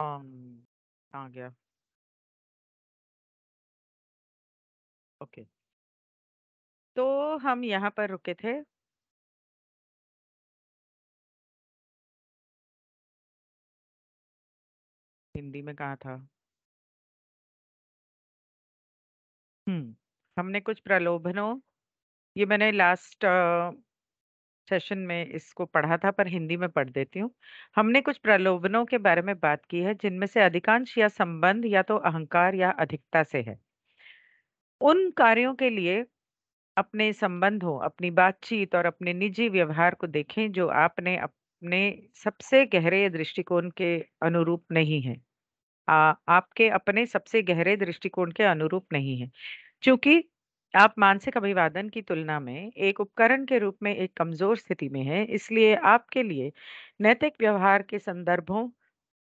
Um, आ गया okay तो हम यहाँ पर रुके थे हिंदी में कहा था हम्म हमने कुछ प्रलोभनों ये मैंने लास्ट सेशन में इसको पढ़ा था पर हिंदी में पढ़ देती हूँ। हमने कुछ प्रलोभनों के बारे में बात की है जिनमें से अधिकांश या संबंध या तो अहंकार या अधिकता से है। उन कार्यों के लिए अपने संबंधों, अपनी बातचीत और अपने निजी व्यवहार को देखें जो आपने अपने सबसे गहरे दृष्टिकोण के अनुरूप नहीं है। आ, आपके अपने सबसे गहरे दृष्टिकोण के अनुरूप नहीं है। क्योंकि आप मानसिक अभिवादन की तुलना में एक उपकरण के रूप में एक कमजोर स्थिति में हैं, इसलिए आपके लिए नैतिक व्यवहार के संदर्भों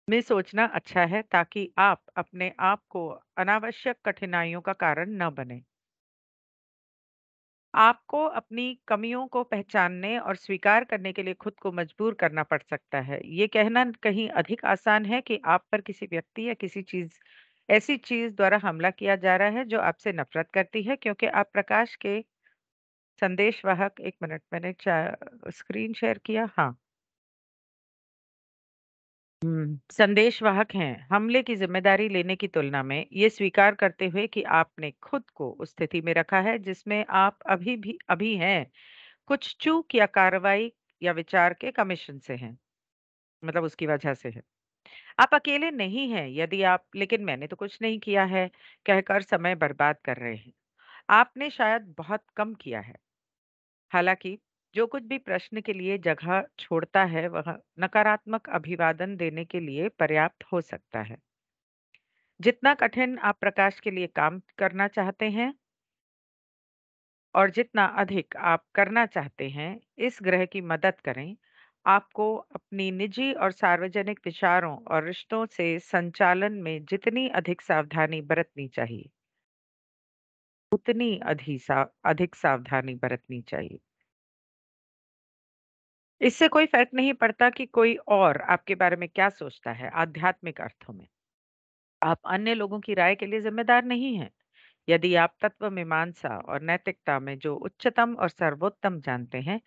में सोचना अच्छा है ताकि आप अपने आप को अनावश्यक कठिनाइयों का कारण न बने। आपको अपनी कमियों को पहचानने और स्वीकार करने के लिए खुद को मजबूर करना पड़ सकता है। ये कहना कहीं अधिक आसान है कि आप पर किसी व्यक्ति या किसी चीज़ ऐसी चीज द्वारा हमला किया जा रहा है जो आपसे नफरत करती है क्योंकि आप प्रकाश के संदेश वाहक एक मिनट मैंने स्क्रीन शेयर किया हाँ हम्म, संदेश वाहक हैं हमले की जिम्मेदारी लेने की तुलना में ये स्वीकार करते हुए कि आपने खुद को उस स्थिति में रखा है जिसमें आप अभी भी अभी हैं कुछ चूक या कार्रवाई या विचार के कमीशन से हैं मतलब उसकी वजह से है आप अकेले नहीं हैं यदि आप लेकिन मैंने तो कुछ नहीं किया है कहकर समय बर्बाद कर रहे हैं आपने शायद बहुत कम किया है हालांकि जो कुछ भी प्रश्न के लिए जगह छोड़ता है वह नकारात्मक अभिवादन देने के लिए पर्याप्त हो सकता है जितना कठिन आप प्रकाश के लिए काम करना चाहते हैं और जितना अधिक आप करना चाहते हैं इस ग्रह की मदद करें आपको अपनी निजी और सार्वजनिक विचारों और रिश्तों से संचालन में जितनी अधिक सावधानी बरतनी चाहिए उतनी सा, अधिक सावधानी बरतनी चाहिए इससे कोई फर्क नहीं पड़ता कि कोई और आपके बारे में क्या सोचता है आध्यात्मिक अर्थों में आप अन्य लोगों की राय के लिए जिम्मेदार नहीं हैं यदि आप तत्व मीमांसा और नैतिकता में जो उच्चतम और सर्वोत्तम जानते हैं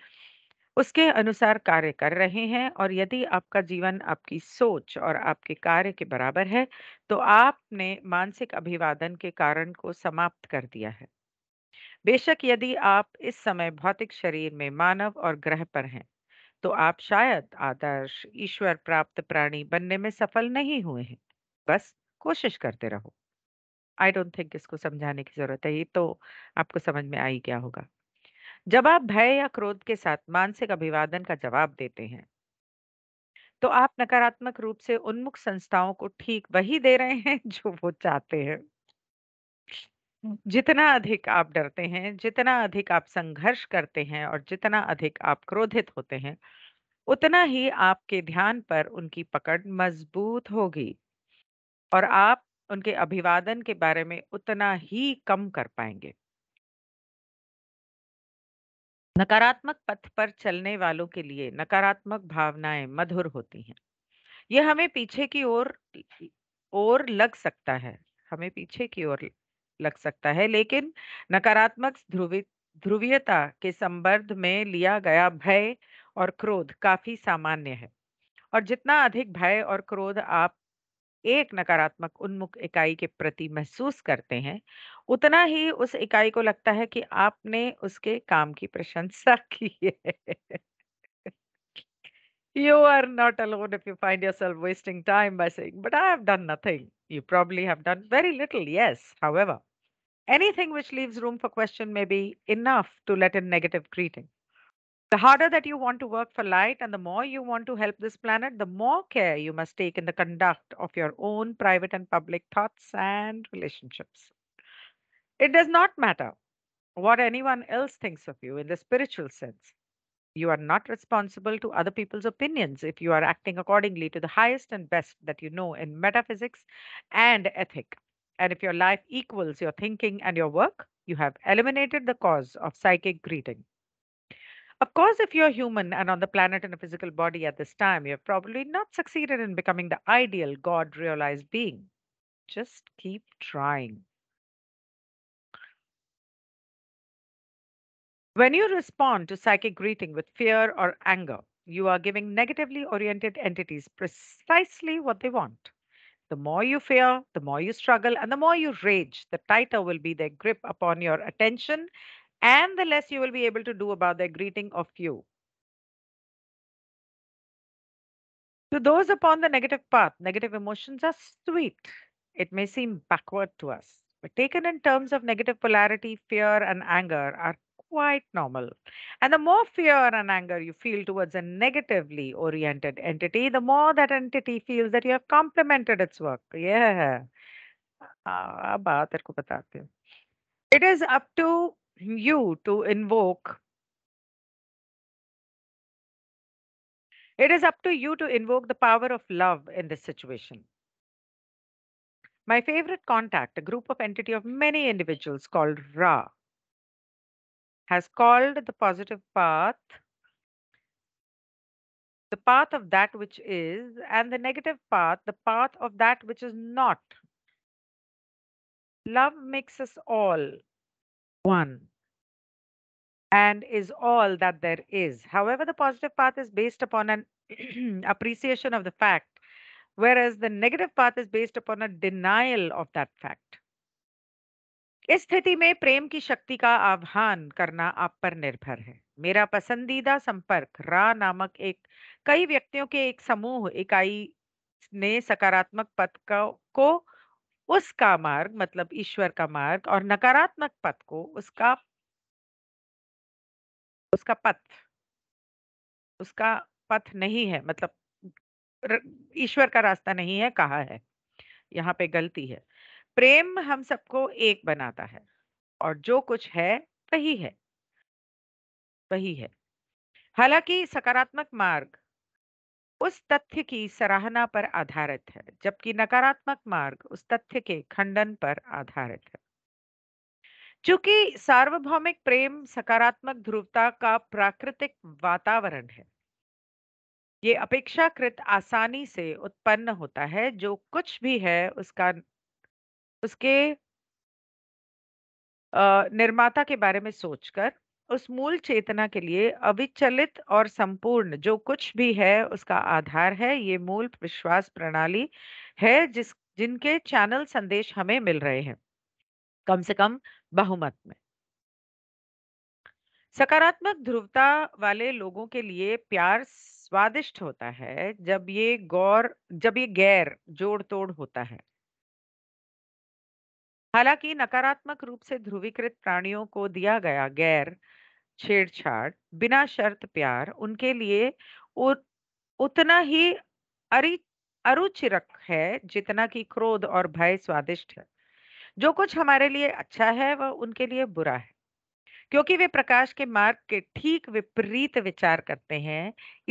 उसके अनुसार कार्य कर रहे हैं और यदि आपका जीवन आपकी सोच और आपके कार्य के बराबर है, तो आपने मानसिक अभिवादन के कारण को समाप्त कर दिया है। बेशक यदि आप इस समय भौतिक शरीर में मानव और ग्रह पर हैं, तो आप शायद आदर्श, ईश्वर प्राप्त प्राणी बनने में सफल नहीं हुए हैं। बस कोशिश करते रहो। आई डोंट थिंक इसको समझाने की ज़रूरत है, ये तो आपको समझ में आ ही होगा। जब आप भय या क्रोध के साथ मानसिक अभिवादन का जवाब देते हैं तो आप नकारात्मक रूप से उन्मुख संस्थाओं को ठीक वही दे रहे हैं जो वो चाहते हैं जितना अधिक आप डरते हैं जितना अधिक आप संघर्ष करते हैं और जितना अधिक आप क्रोधित होते हैं उतना ही आपके ध्यान पर उनकी पकड़ मजबूत होगी और आप उनके अभिवादन के बारे में उतना ही कम कर पाएंगे नकारात्मक पथ पर चलने वालों के लिए नकारात्मक भावनाएं मधुर होती हैं यह हमें पीछे की ओर ओर लग सकता है हमें पीछे की ओर लग सकता है लेकिन नकारात्मक ध्रुवित ध्रुवीयता के संबंध में लिया गया भय और क्रोध काफी सामान्य है और जितना अधिक भय और क्रोध आप एक नकारात्मक उन्मुख इकाई के प्रति महसूस करते हैं उतना ही उस इकाई को लगता है कि आपने उसके काम की प्रशंसा की है You are not alone if you find yourself wasting time by saying, But I have done nothing. You probably have done very little, yes. However, anything which leaves room for question may be enough to let in negative greeting. The harder that you want to work for light and the more you want to help this planet, the more care you must take in the conduct of your own private and public thoughts and relationships. It does not matter what anyone else thinks of you in the spiritual sense. You are not responsible to other people's opinions if you are acting accordingly to the highest and best that you know in metaphysics and ethic. And if your life equals your thinking and your work, you have eliminated the cause of psychic greeting. Of course, if you're human and on the planet in a physical body at this time, you've probably not succeeded in becoming the ideal God realized being. Just keep trying. When you respond to psychic greeting with fear or anger, you are giving negatively oriented entities precisely what they want. The more you fear, the more you struggle, and the more you rage, the tighter will be their grip upon your attention and the less you will be able to do about their greeting of you. To those upon the negative path, negative emotions are sweet. It may seem backward to us, but taken in terms of negative polarity, fear and anger are quite normal. And the more fear and anger you feel towards a negatively oriented entity, the more that entity feels that you have complemented its work. Yeah. Ah, it is up to you to invoke. It is up to you to invoke the power of love in this situation. My favorite contact, a group of entity of many individuals called Ra, has called the positive path the path of that which is, and the negative path the path of that which is not. Love makes us all one and is all that there is. However, the positive path is based upon an appreciation of the fact, whereas the negative path is based upon a denial of that fact. इस स्थिति में प्रेम की शक्ति का आह्वान करना आप पर निर्भर है मेरा पसंदीदा संपर्क रा नामक एक कई व्यक्तियों के एक समूह इकाई ने सकारात्मक पथ को उसका मार्ग मतलब ईश्वर का मार्ग और नकारात्मक पथ को उसका उसका पथ उसका पथ नहीं है मतलब ईश्वर का रास्ता नहीं है कहा है यहाँ पे गलती है प्रेम हम सबको एक बनाता है और जो कुछ है वही है वही है हालांकि सकारात्मक मार्ग उस तथ्य की सराहना पर आधारित है जबकि नकारात्मक मार्ग उस तथ्य के खंडन पर आधारित है चूंकि सार्वभौमिक प्रेम सकारात्मक ध्रुवता का प्राकृतिक वातावरण है ये अपेक्षाकृत आसानी से उत्पन्न होता है जो कुछ भी है उसका उसके निर्माता के बारे में सोचकर उस मूल चेतना के लिए अविचलित और संपूर्ण जो कुछ भी है उसका आधार है ये मूल विश्वास प्रणाली है जिस जिनके चैनल संदेश हमें मिल रहे हैं कम से कम बहुमत में सकारात्मक ध्रुवता वाले लोगों के लिए प्यार स्वादिष्ट होता है जब ये गौर जब ये गैर जोड़ तोड़ होता है हालांकि नकारात्मक रूप से ध्रुवीकृत प्राणियों को दिया गया गैर छेड़छाड़ बिना शर्त प्यार उनके लिए उतना ही अरुचिरक है जितना कि क्रोध और भय स्वादिष्ट है जो कुछ हमारे लिए अच्छा है वह उनके लिए बुरा है क्योंकि वे प्रकाश के मार्ग के ठीक विपरीत विचार करते हैं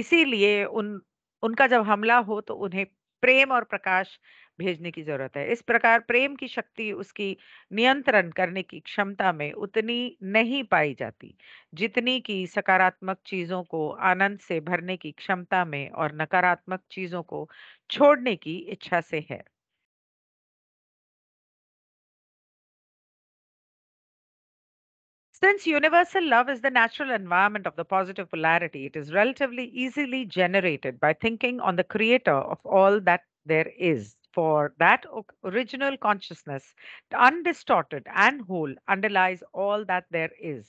इसीलिए उन उनका जब हमला हो तो उन्हें प्रेम और प्रकाश भेजने की जरूरत है इस प्रकार प्रेम की शक्ति उसकी नियंत्रण करने की क्षमता में उतनी नहीं पाई जाती जितनी कि सकारात्मक चीजों को आनंद से भरने की क्षमता में और नकारात्मक चीजों को छोड़ने की इच्छा से है Since universal love is the natural environment of the positive polarity, it is relatively easily generated by thinking on the creator of all that there is. for that original consciousness, undistorted and whole, underlies all that there is.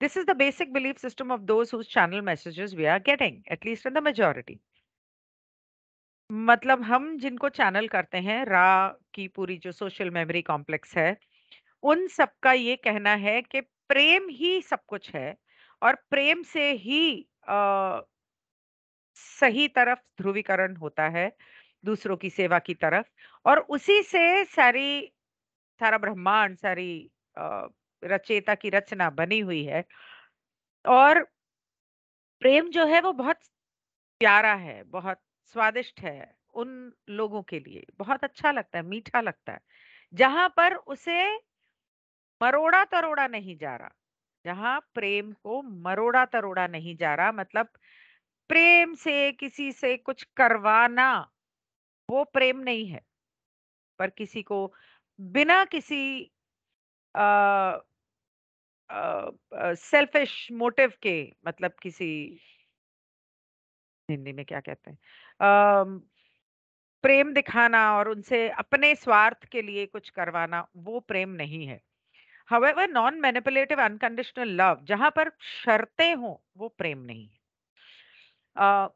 This is the basic belief system of those whose channel messages we are getting, at least in the majority. मतलब हम जिनको channel करते हैं रा की पूरी जो social memory complex है उन सबका ये कहना है कि प्रेम ही सब कुछ है और प्रेम से ही आ, सही तरफ ध्रुवीकरण होता है दूसरों की सेवा की तरफ और उसी से सारी सारा ब्रह्मांड सारी रचयिता की रचना बनी हुई है और प्रेम जो है वो बहुत प्यारा है बहुत स्वादिष्ट है उन लोगों के लिए बहुत अच्छा लगता है मीठा लगता है जहां पर उसे मरोड़ा तरोड़ा नहीं जा रहा जहां प्रेम को मरोड़ा तरोड़ा नहीं जा रहा मतलब प्रेम से किसी से कुछ करवाना वो प्रेम नहीं है पर किसी को बिना किसी सेल्फिश मोटिव के मतलब किसी हिंदी में क्या कहते हैं प्रेम दिखाना और उनसे अपने स्वार्थ के लिए कुछ करवाना वो प्रेम नहीं है however non manipulative unconditional love जहां पर शर्तें हों वो प्रेम नहीं है Uh,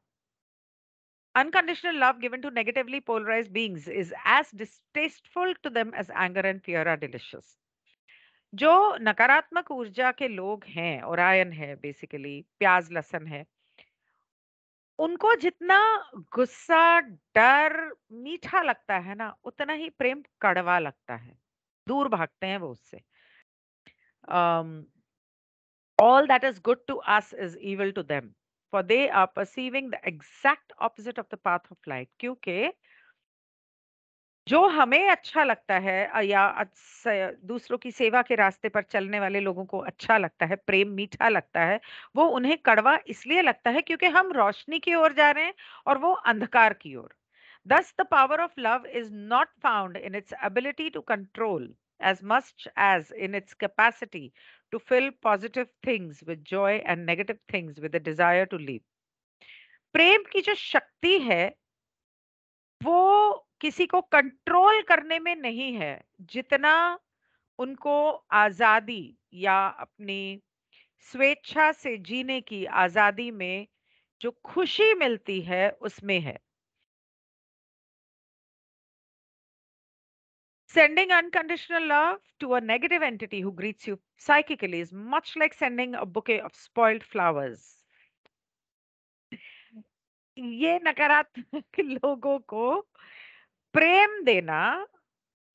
unconditional love given to negatively polarized beings is as distasteful to them as anger and fear are delicious. जो नकारात्मक ऊर्जा के लोग हैं और आयन है बेसिकली प्याज लहसन है उनको जितना गुस्सा डर मीठा लगता है ना उतना ही प्रेम कड़वा लगता है दूर भागते हैं वो उससे all that is good to us is evil to them for they are perceiving the exact opposite of the path of light kyunki जो हमें अच्छा लगता है या दूसरों की सेवा के रास्ते पर चलने वाले लोगों को अच्छा लगता है प्रेम मीठा लगता है वो उन्हें कड़वा इसलिए लगता है क्योंकि हम रोशनी की ओर जा रहे हैं और वो अंधकार की ओर दस the power of love is not found in its ability to control as much as in its capacity to fill positive things with joy and negative things with a desire to leave. प्रेम की जो शक्ति है वो किसी को control करने में नहीं है जितना उनको आजादी या अपनी स्वेच्छा से जीने की आजादी में जो खुशी मिलती है उसमें है Sending unconditional love to a negative entity who greets you psychically is much like sending a bouquet of spoiled flowers. ये नकारात्मक लोगों को प्रेम देना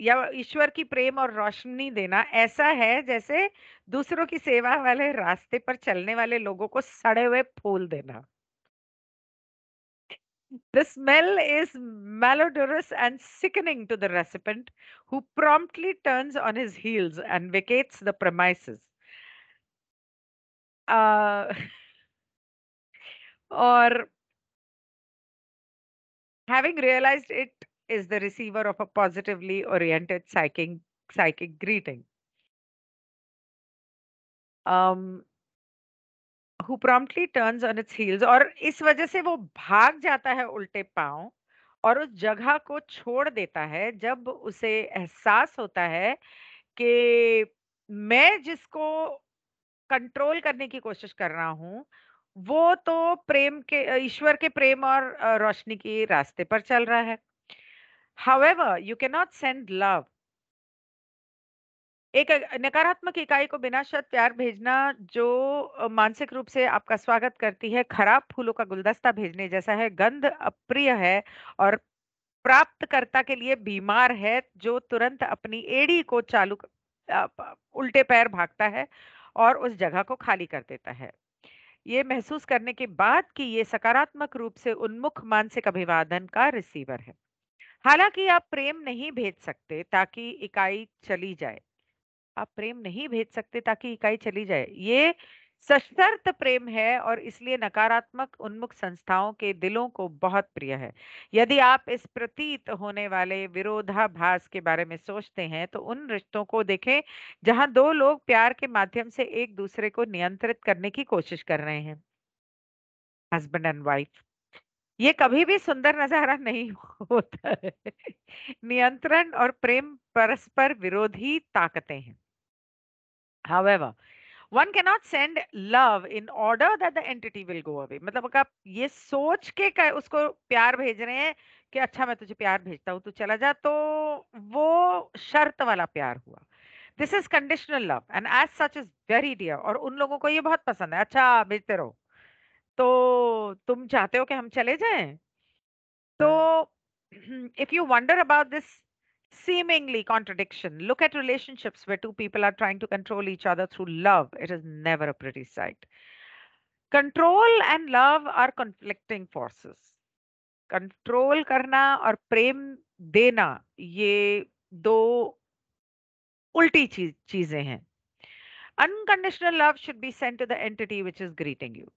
या ईश्वर की प्रेम और रोशनी देना ऐसा है जैसे दूसरों की सेवा वाले रास्ते पर चलने वाले लोगों को सड़े हुए फूल देना The smell is malodorous and sickening to the recipient, who promptly turns on his heels and vacates the premises. Uh, or having realized it is the receiver of a positively oriented psychic psychic greeting. Um, who promptly turns on its heels और इस वजह से वो भाग जाता है उल्टे पांव और उस जगह को छोड़ देता है जब उसे एहसास होता है कि मैं जिसको कंट्रोल करने की कोशिश कर रहा हूँ वो तो प्रेम के ईश्वर के प्रेम और रोशनी के रास्ते पर चल रहा है ever you cannot send love एक नकारात्मक इकाई को बिना शर्त प्यार भेजना जो मानसिक रूप से आपका स्वागत करती है खराब फूलों का गुलदस्ता भेजने जैसा है गंध अप्रिय है और प्राप्तकर्ता के लिए बीमार है जो तुरंत अपनी एड़ी को चालू उल्टे पैर भागता है और उस जगह को खाली कर देता है ये महसूस करने के बाद कि ये सकारात्मक रूप से उन्मुख मानसिक अभिवादन का रिसीवर है हालांकि आप प्रेम नहीं भेज सकते ताकि इकाई चली जाए आप प्रेम नहीं भेज सकते ताकि इकाई चली जाए ये सशर्त प्रेम है और इसलिए नकारात्मक उन्मुख संस्थाओं के दिलों को बहुत प्रिय है यदि आप इस प्रतीत होने वाले विरोधाभास के बारे में सोचते हैं तो उन रिश्तों को देखें जहां दो लोग प्यार के माध्यम से एक दूसरे को नियंत्रित करने की कोशिश कर रहे हैं हस्बैंड एंड वाइफ ये कभी भी सुंदर नजारा नहीं होता है नियंत्रण और प्रेम परस्पर विरोधी ताकतें हैं however one cannot not send love in order the entity will go away. मतलब आप ये सोच के कर, उसको प्यार भेज रहे हैं कि अच्छा मैं तुझे प्यार भेजता हूँ तू चला जा तो वो शर्त वाला प्यार हुआ this is conditional love and as such is very dear और उन लोगों को ये बहुत पसंद है अच्छा भेजते रहो तो तुम चाहते हो कि हम चले जाएं तो if you wonder about this seemingly contradiction. Look at relationships where two people are trying to control each other through love. It is never a pretty sight. Control and love are conflicting forces. Control karna और prem dena, ye do ulti cheeze hain. Unconditional love should be sent to the entity which is greeting you.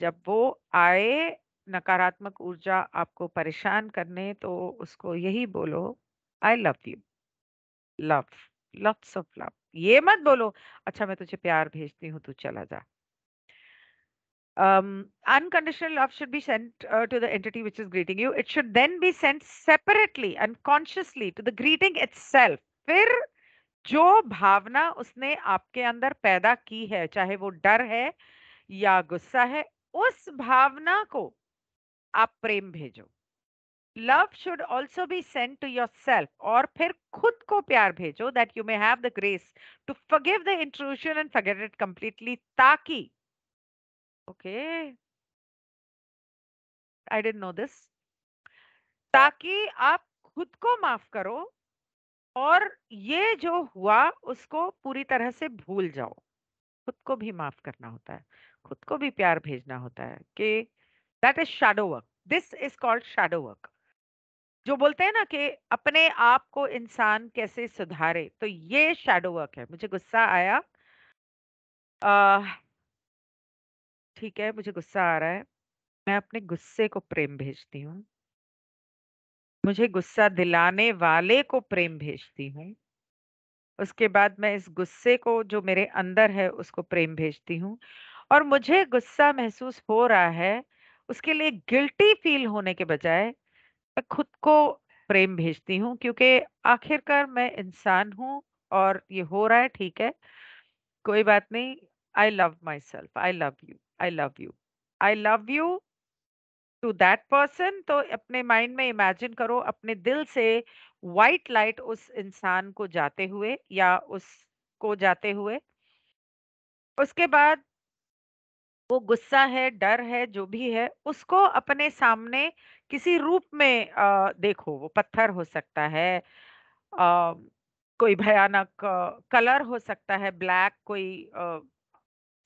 Jab wo aaye, आए नकारात्मक ऊर्जा आपको परेशान करने तो उसको यही बोलो I love you love loves of love ये मत बोलो अच्छा मैं तुझे प्यार भेजती हूँ तू चला जा um, unconditional love should be sent uh, to the entity which is greeting you. It should then be sent separately and consciously to the greeting itself. फिर जो भावना उसने आपके अंदर पैदा की है चाहे वो डर है या गुस्सा है उस भावना को आप प्रेम भेजो love should also be send to yourself और फिर खुद को प्यार भेजो that you may have the grace to forgive the intrusion and forget it completely ताकि okay I don't know this ताकि आप खुद को माफ करो और ये जो हुआ उसको पूरी तरह से भूल जाओ खुद को भी माफ करना होता है खुद को भी प्यार भेजना होता है कि that is shadow work this is called shadow work जो बोलते हैं ना कि अपने आप को इंसान कैसे सुधारे तो ये शेडो वर्क है मुझे गुस्सा आया ठीक है मुझे गुस्सा आ रहा है मैं अपने गुस्से को प्रेम भेजती हूँ मुझे गुस्सा दिलाने वाले को प्रेम भेजती हूँ उसके बाद मैं इस गुस्से को जो मेरे अंदर है उसको प्रेम भेजती हूँ और मुझे गुस्सा महसूस हो रहा है उसके लिए गिल्टी फील होने के बजाय मैं खुद को प्रेम भेजती हूँ क्योंकि आखिरकार मैं इंसान हूँ और ये हो रहा है ठीक है कोई बात नहीं I love myself I love you I love you I love you to that person तो अपने माइंड में इमेजिन करो अपने दिल से वाइट लाइट उस इंसान को जाते हुए या उसको जाते हुए उसके बाद वो गुस्सा है डर है जो भी है उसको अपने सामने किसी रूप में आ, देखो वो पत्थर हो सकता है आ, कोई भयानक कलर हो सकता है ब्लैक कोई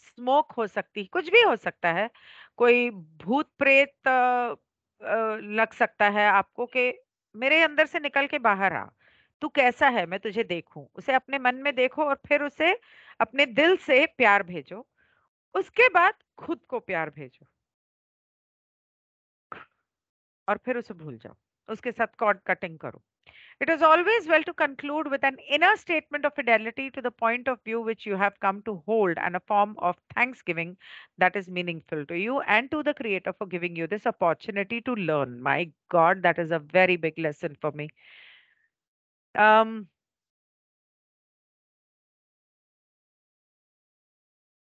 स्मोक हो सकती कुछ भी हो सकता है कोई भूत प्रेत आ, लग सकता है आपको के मेरे अंदर से निकल के बाहर आ तू कैसा है मैं तुझे देखूं उसे अपने मन में देखो और फिर उसे अपने दिल से प्यार भेजो उसके बाद खुद को प्यार भेजो और फिर उसे भूल जाओ उसके साथ कॉर्ड कटिंग करो It is always well to conclude with an inner statement of fidelity to the point of view which you have come to hold and a form of thanksgiving that is meaningful to you and to the Creator for giving you this opportunity to learn. My God, that is a very big lesson for me. Um,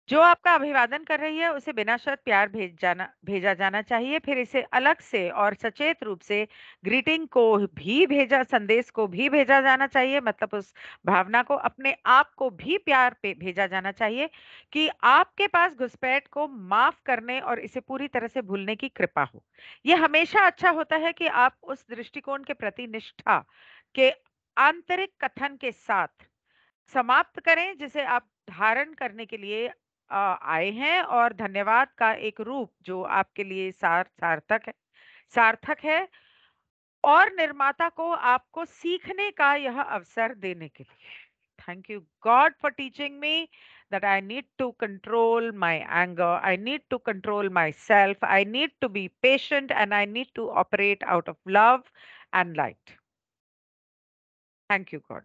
जो आपका अभिवादन कर रही है उसे बिना शर्त प्यार भेज जाना भेजा जाना चाहिए फिर इसे अलग से और सचेत रूप से ग्रीटिंग को भी भेजा संदेश को भी भेजा जाना चाहिए मतलब उस भावना को अपने आप को भी प्यार पे भेजा जाना चाहिए कि आपके पास घुसपैठ को माफ करने और इसे पूरी तरह से भूलने की कृपा हो यह हमेशा अच्छा होता है कि आप उस दृष्टिकोण के प्रति निष्ठा के आंतरिक कथन के साथ समाप्त करें जिसे आप धारण करने के लिए आए हैं और धन्यवाद का एक रूप जो आपके लिए सार सार्थक है सार्थक है और निर्माता को आपको सीखने का यह अवसर देने के लिए thank you God for teaching me that I need to control my anger I need to control myself I need to be patient and I need to operate out of love and light thank you God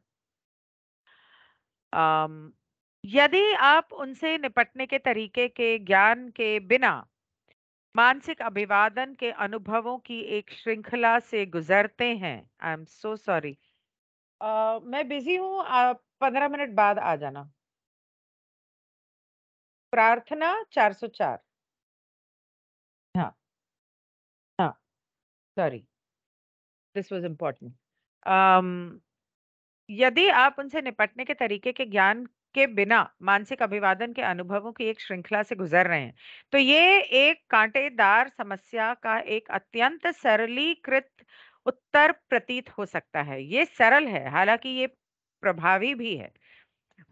यदि आप उनसे निपटने के तरीके के ज्ञान के बिना मानसिक अभिवादन के अनुभवों की एक श्रृंखला से गुजरते हैं आई एम सो सॉरी मैं बिजी हूँ पंद्रह मिनट बाद आ जाना प्रार्थना चार हाँ हाँ सॉरी दिस वॉज इम्पोर्टेंट यदि आप उनसे निपटने के तरीके के ज्ञान के बिना मानसिक अभिवादन के अनुभवों की एक श्रृंखला से गुजर रहे हैं तो ये एक कांटेदार समस्या का एक अत्यंत सरलीकृत उत्तर प्रतीत हो सकता है ये सरल है हालांकि ये प्रभावी भी है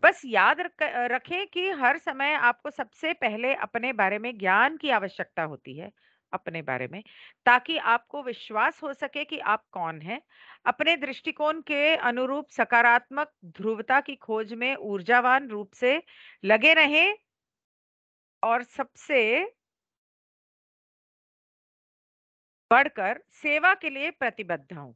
बस याद रखें कि हर समय आपको सबसे पहले अपने बारे में ज्ञान की आवश्यकता होती है अपने बारे में ताकि आपको विश्वास हो सके कि आप कौन हैं अपने दृष्टिकोण के अनुरूप सकारात्मक ध्रुवता की खोज में ऊर्जावान रूप से लगे रहें और सबसे बढ़कर सेवा के लिए प्रतिबद्ध हों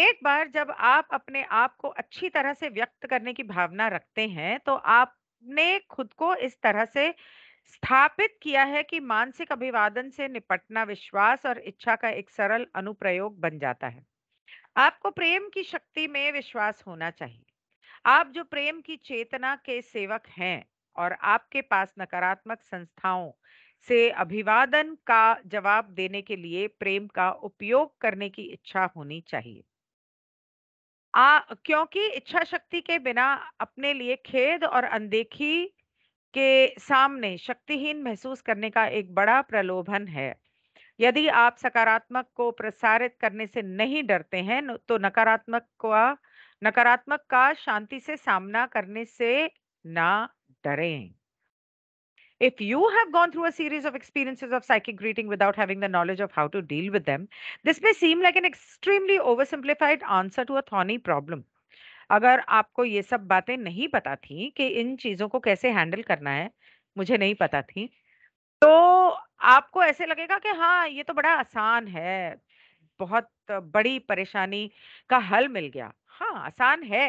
एक बार जब आप अपने आप को अच्छी तरह से व्यक्त करने की भावना रखते हैं तो आपने खुद को इस तरह से स्थापित किया है कि मानसिक अभिवादन से निपटना विश्वास और इच्छा का एक सरल अनुप्रयोग बन जाता है आपको प्रेम की शक्ति में विश्वास होना चाहिए आप जो प्रेम की चेतना के सेवक हैं और आपके पास नकारात्मक संस्थाओं से अभिवादन का जवाब देने के लिए प्रेम का उपयोग करने की इच्छा होनी चाहिए आ, क्योंकि इच्छा शक्ति के बिना अपने लिए खेद और अनदेखी के सामने शक्तिहीन महसूस करने का एक बड़ा प्रलोभन है यदि आप सकारात्मक को प्रसारित करने से नहीं डरते हैं तो नकारात्मक का नकारात्मक का शांति से सामना करने से ना डरें If you have gone through a series of experiences of psychic greeting without having the knowledge of how to deal with them, this may seem like an extremely oversimplified answer to a thorny problem. अगर आपको ये सब बातें नहीं पता थी कि इन चीज़ों को कैसे हैंडल करना है, मुझे नहीं पता थी। तो आपको ऐसे लगेगा कि हाँ, ये तो बड़ा आसान है, बहुत बड़ी परेशानी का हल मिल गया। हाँ, आसान है।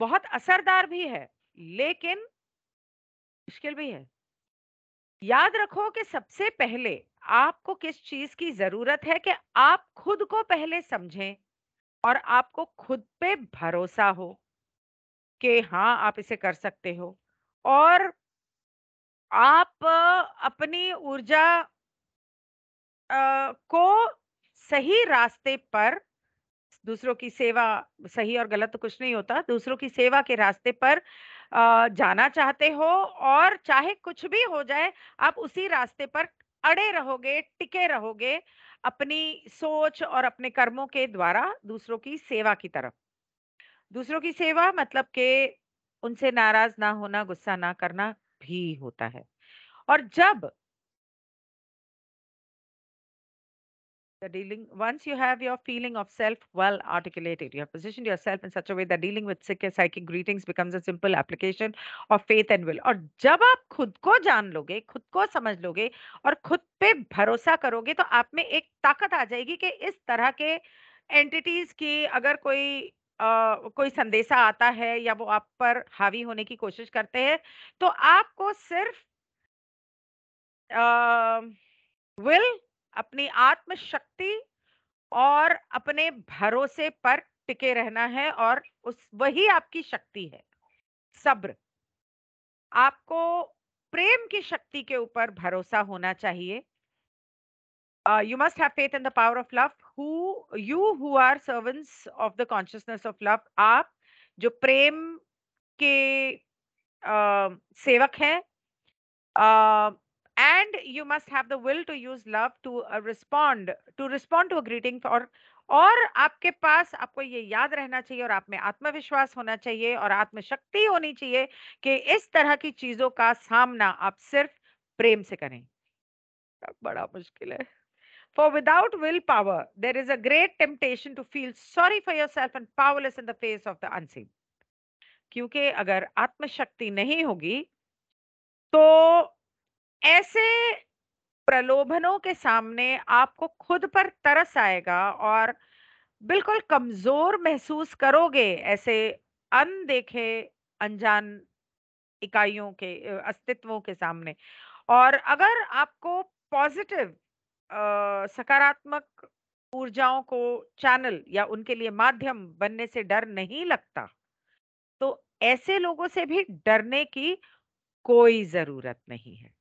बहुत असरदार भी है, लेकिन मुश्किल भी है। याद रखो कि सबसे पहले आपको किस चीज़ की ज़रूरत है कि आप खुद को पहले समझें। और आपको खुद पे भरोसा हो कि हाँ आप इसे कर सकते हो और आप अपनी ऊर्जा को सही रास्ते पर दूसरों की सेवा सही और गलत तो कुछ नहीं होता दूसरों की सेवा के रास्ते पर जाना चाहते हो और चाहे कुछ भी हो जाए आप उसी रास्ते पर अड़े रहोगे टिके रहोगे अपनी सोच और अपने कर्मों के द्वारा दूसरों की सेवा की तरफ दूसरों की सेवा मतलब के उनसे नाराज ना होना गुस्सा ना करना भी होता है और जब The dealing once you have your feeling of self well articulated, you have positioned yourself in such a way that dealing with sick psychic greetings becomes a simple application of faith and will. aur jab aap khud ko jaan loge khud ko samajh loge aur khud pe bharosa karoge to aap mein ek taakat aa jayegi ki is tarah ke entities ki agar koi Uh, कोई संदेशा आता है या वो आप पर हावी होने की कोशिश करते हैं तो आपको सिर्फ विल uh, अपनी आत्मशक्ति और अपने भरोसे पर टिके रहना है और उस वही आपकी शक्ति है सब्र आपको प्रेम की शक्ति के ऊपर भरोसा होना चाहिए you must have faith in the power of love who you who are servants of the consciousness of love आप जो प्रेम के uh, सेवक हैं uh, and you must have the will to use love to uh, respond to respond to a greeting or और आपके पास आपको ये याद रहना चाहिए और आप में आत्मविश्वास होना चाहिए और आत्मशक्ति होनी चाहिए कि इस तरह की चीजों का सामना आप सिर्फ प्रेम से करें बड़ा मुश्किल है for without will power there is a great temptation to feel sorry for yourself and powerless in the face of the unseen क्योंकि अगर आत्मशक्ति नहीं होगी तो ऐसे प्रलोभनों के सामने आपको खुद पर तरस आएगा और बिल्कुल कमजोर महसूस करोगे ऐसे अनदेखे अनजान इकाइयों के अस्तित्वों के सामने और अगर आपको पॉजिटिव सकारात्मक ऊर्जाओं को चैनल या उनके लिए माध्यम बनने से डर नहीं लगता तो ऐसे लोगों से भी डरने की कोई जरूरत नहीं है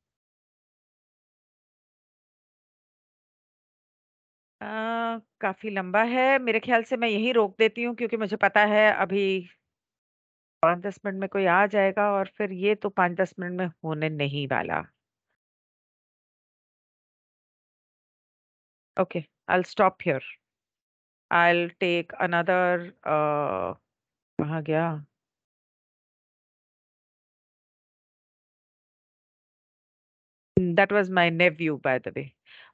काफ़ी लंबा है। मेरे ख़्याल से मैं यही रोक देती हूँ क्योंकि मुझे पता है अभी पांच दस मिनट में कोई आ जाएगा और फिर ये तो पाँच दस मिनट में होने नहीं वाला। Okay I stop here I take another कहा गया? That was my nephew by the way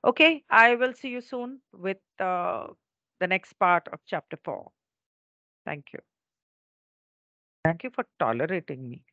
Okay, I will see you soon with uh, the next part of chapter 4. Thank you. Thank you for tolerating me.